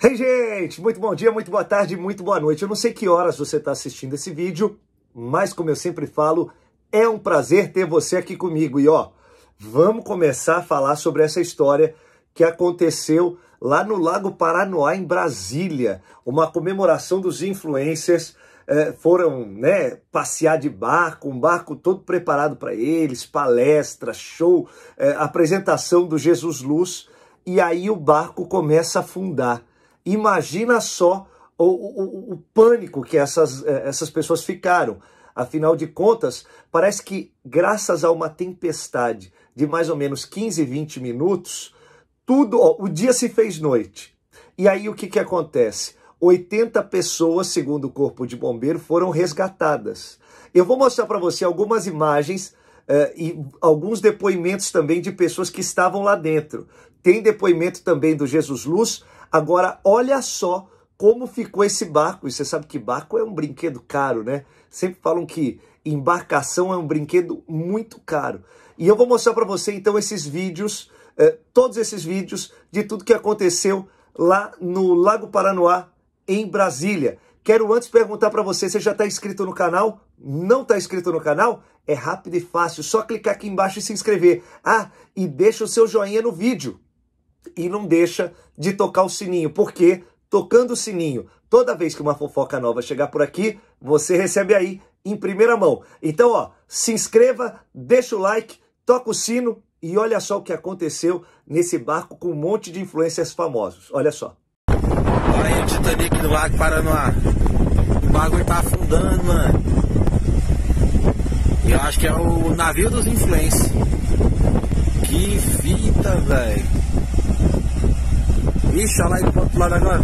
Hey, gente! Muito bom dia, muito boa tarde, muito boa noite. Eu não sei que horas você está assistindo esse vídeo, mas como eu sempre falo, é um prazer ter você aqui comigo. E ó, vamos começar a falar sobre essa história que aconteceu lá no Lago Paranoá, em Brasília. Uma comemoração dos influencers. Eh, foram né, passear de barco, um barco todo preparado para eles, palestra, show, eh, apresentação do Jesus Luz, e aí o barco começa a afundar. Imagina só o, o, o pânico que essas, eh, essas pessoas ficaram. Afinal de contas, parece que graças a uma tempestade de mais ou menos 15, 20 minutos, tudo, ó, o dia se fez noite. E aí o que, que acontece? 80 pessoas, segundo o Corpo de Bombeiro, foram resgatadas. Eu vou mostrar para você algumas imagens eh, e alguns depoimentos também de pessoas que estavam lá dentro. Tem depoimento também do Jesus Luz, Agora, olha só como ficou esse barco. E você sabe que barco é um brinquedo caro, né? Sempre falam que embarcação é um brinquedo muito caro. E eu vou mostrar para você então esses vídeos, eh, todos esses vídeos de tudo que aconteceu lá no Lago Paranoá, em Brasília. Quero antes perguntar para você, você já está inscrito no canal? Não está inscrito no canal? É rápido e fácil, só clicar aqui embaixo e se inscrever. Ah, e deixa o seu joinha no vídeo e não deixa de tocar o sininho, porque tocando o sininho, toda vez que uma fofoca nova chegar por aqui, você recebe aí em primeira mão. Então, ó, se inscreva, deixa o like, toca o sino e olha só o que aconteceu nesse barco com um monte de influencers famosos. Olha só. Olha aí o Titanic do Lago Paranoá. O bagulho tá afundando, mano. Eu acho que é o navio dos influencers. Que fita, velho. Ixalá e pro outro lado agora.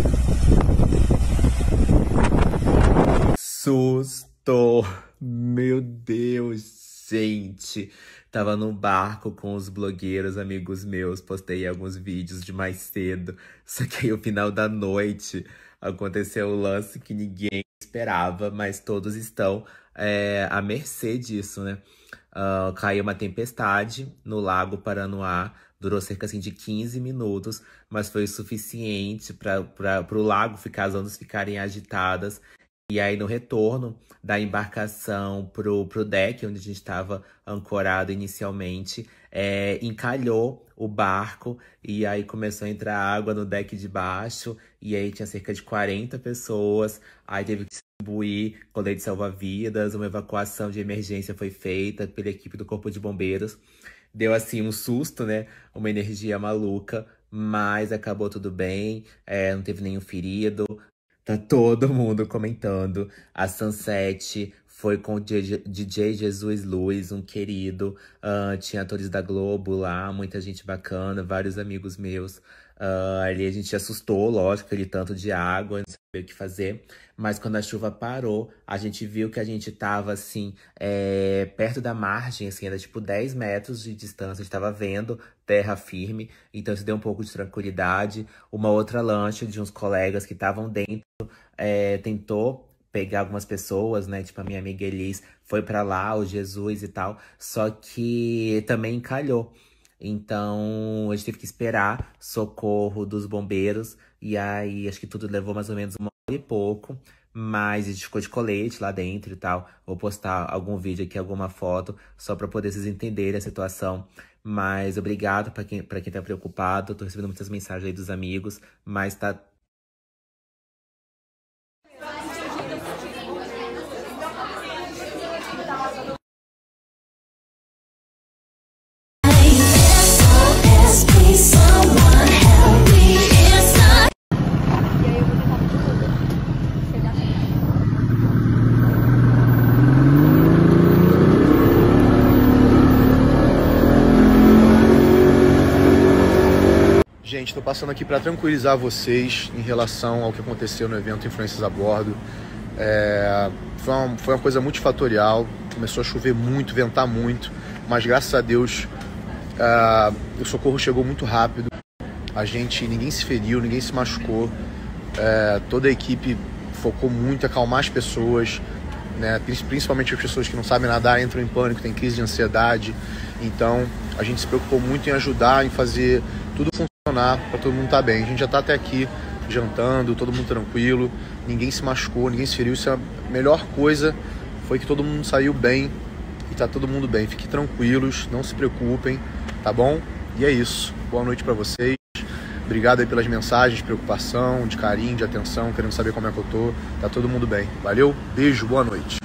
Susto! Meu Deus! Gente, tava num barco com os blogueiros, amigos meus, postei alguns vídeos de mais cedo. Só que aí, no final da noite, aconteceu o um lance que ninguém esperava, mas todos estão é, à mercê disso, né? Uh, caiu uma tempestade no lago Paranoá, Durou cerca assim, de 15 minutos, mas foi suficiente para o lago ficar, as ondas ficarem agitadas. E aí, no retorno da embarcação pro, pro deck, onde a gente estava ancorado inicialmente, é, encalhou o barco e aí começou a entrar água no deck de baixo. E aí tinha cerca de 40 pessoas. Aí teve que distribuir colete salva-vidas, uma evacuação de emergência foi feita pela equipe do Corpo de Bombeiros. Deu assim um susto, né? Uma energia maluca, mas acabou tudo bem, é, não teve nenhum ferido. Tá todo mundo comentando a Sunset foi com o DJ Jesus Luiz, um querido. Uh, tinha atores da Globo lá, muita gente bacana, vários amigos meus. Uh, ali a gente assustou, lógico, aquele tanto de água, não sabia o que fazer. Mas quando a chuva parou, a gente viu que a gente tava, assim, é, perto da margem, assim, era tipo 10 metros de distância, a gente tava vendo terra firme. Então isso deu um pouco de tranquilidade. Uma outra lancha de uns colegas que estavam dentro é, tentou pegar algumas pessoas, né? Tipo, a minha amiga Elis foi para lá, o Jesus e tal. Só que também calhou. Então, a gente teve que esperar socorro dos bombeiros. E aí, acho que tudo levou mais ou menos uma hora e pouco. Mas a gente ficou de colete lá dentro e tal. Vou postar algum vídeo aqui, alguma foto, só para poder vocês entenderem a situação. Mas obrigado para quem, pra quem tá preocupado. Tô recebendo muitas mensagens aí dos amigos, mas tá passando aqui para tranquilizar vocês em relação ao que aconteceu no evento Influências a Bordo. É, foi, uma, foi uma coisa multifatorial, começou a chover muito, ventar muito, mas graças a Deus uh, o socorro chegou muito rápido. A gente, ninguém se feriu, ninguém se machucou. É, toda a equipe focou muito em acalmar as pessoas, né? principalmente as pessoas que não sabem nadar, entram em pânico, têm crise de ansiedade. Então a gente se preocupou muito em ajudar, em fazer tudo funcionar funcionar, para todo mundo estar tá bem. A gente já está até aqui jantando, todo mundo tranquilo, ninguém se machucou, ninguém se feriu. Isso é a melhor coisa foi que todo mundo saiu bem e tá todo mundo bem. Fiquem tranquilos, não se preocupem, tá bom? E é isso. Boa noite para vocês. Obrigado aí pelas mensagens de preocupação, de carinho, de atenção, querendo saber como é que eu tô. Tá todo mundo bem. Valeu? Beijo, boa noite.